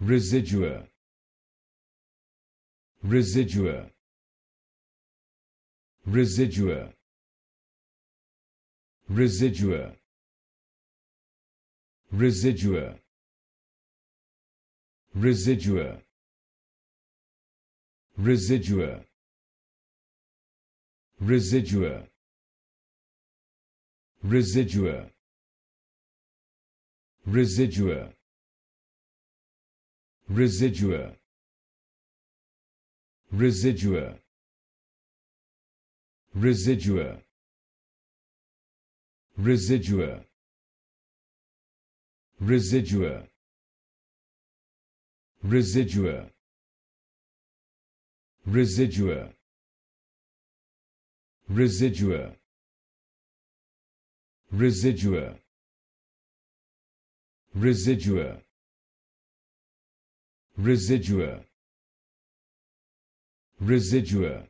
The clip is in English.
residua residua residua residua residua residua residua residua residua residua residua residua residua residua residua residua residua residua residua residua residua residua